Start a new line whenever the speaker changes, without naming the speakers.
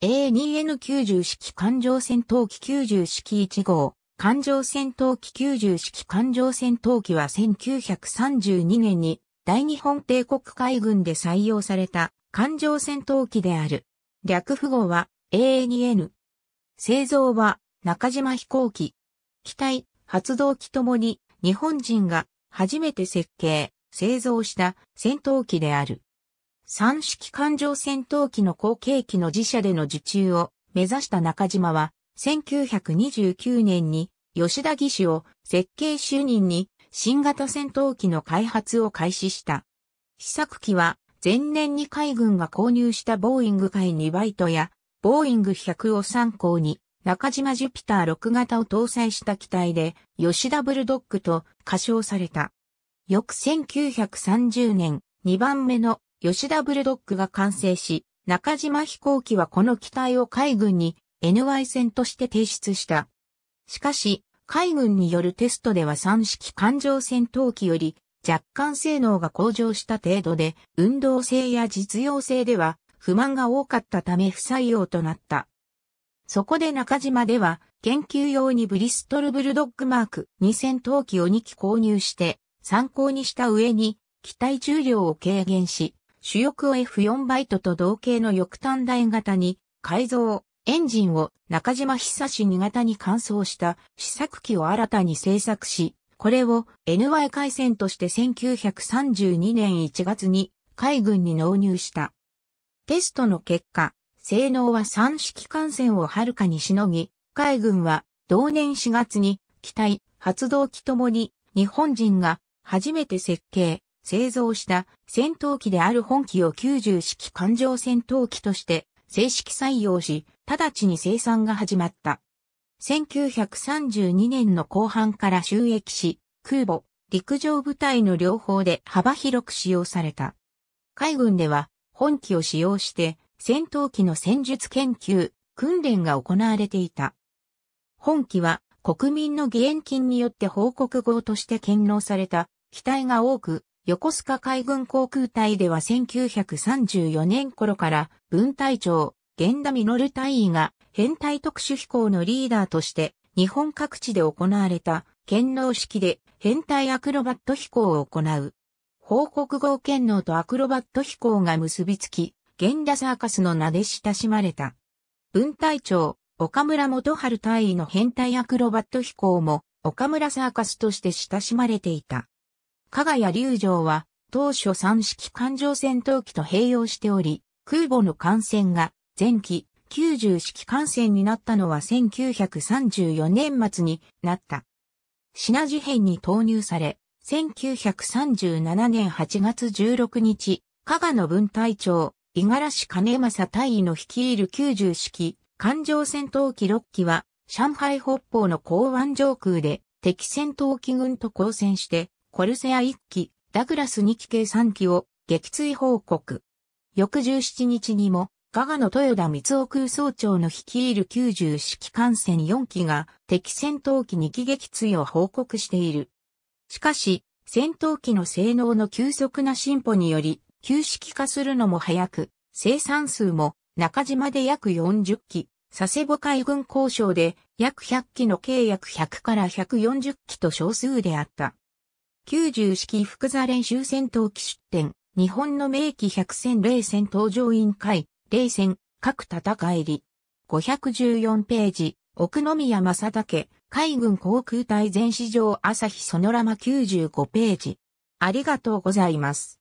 A2N90 式環状戦闘機90式1号、環状戦闘機90式環状戦闘機は1932年に大日本帝国海軍で採用された環状戦闘機である。略符号は A2N。製造は中島飛行機。機体、発動機ともに日本人が初めて設計、製造した戦闘機である。三式艦上戦闘機の後継機の自社での受注を目指した中島は、1929年に吉田義士を設計就任に新型戦闘機の開発を開始した。試作機は前年に海軍が購入したボーイング海2バイトやボーイング100を参考に中島ジュピター6型を搭載した機体で吉田ブルドッグと歌称された。翌1930年2番目の吉田ブルドッグが完成し、中島飛行機はこの機体を海軍に NY 戦として提出した。しかし、海軍によるテストでは3式艦上戦闘機より若干性能が向上した程度で、運動性や実用性では不満が多かったため不採用となった。そこで中島では、研究用にブリストルブルドッグマーク2戦闘機を2機購入して、参考にした上に、機体重量を軽減し、主翼を F4 バイトと同型の翼端台型に改造、エンジンを中島久志2型に換装した試作機を新たに製作し、これを NY 回線として1932年1月に海軍に納入した。テストの結果、性能は3式艦船をはるかにしのぎ、海軍は同年4月に機体、発動機ともに日本人が初めて設計、製造した戦闘機である本機を90式艦上戦闘機として正式採用し、直ちに生産が始まった。1932年の後半から収益し、空母、陸上部隊の両方で幅広く使用された。海軍では本機を使用して戦闘機の戦術研究、訓練が行われていた。本機は国民の義援金によって報告号として堅納された機体が多く、横須賀海軍航空隊では1934年頃から分隊長、源田実隊員が編隊特殊飛行のリーダーとして日本各地で行われた剣能式で編隊アクロバット飛行を行う。報告号剣能とアクロバット飛行が結びつき、源田サーカスの名で親しまれた。分隊長、岡村元春隊員の編隊アクロバット飛行も岡村サーカスとして親しまれていた。加賀や龍城は、当初三式艦上戦闘機と併用しており、空母の艦船が前期90式艦船になったのは1934年末になった。品事変に投入され、1937年8月16日、加賀の分隊長、五十嵐兼正大尉の率いる90式艦上戦闘機6機は、上海北方の港湾上空で敵戦闘機軍と交戦して、コルセア1機、ダグラス2機計3機を撃墜報告。翌17日にも、加賀の豊田光雄空総長の率いる90式艦船4機が敵戦闘機2機撃墜を報告している。しかし、戦闘機の性能の急速な進歩により、旧式化するのも早く、生産数も中島で約40機、佐世保海軍交渉で約100機の計約100から140機と少数であった。90式福座練習戦闘機出展、日本の名機100戦冷戦登場委員会、冷戦、各戦いり。514ページ、奥宮正武、海軍航空隊全史上朝日ソノラマ95ページ。ありがとうございます。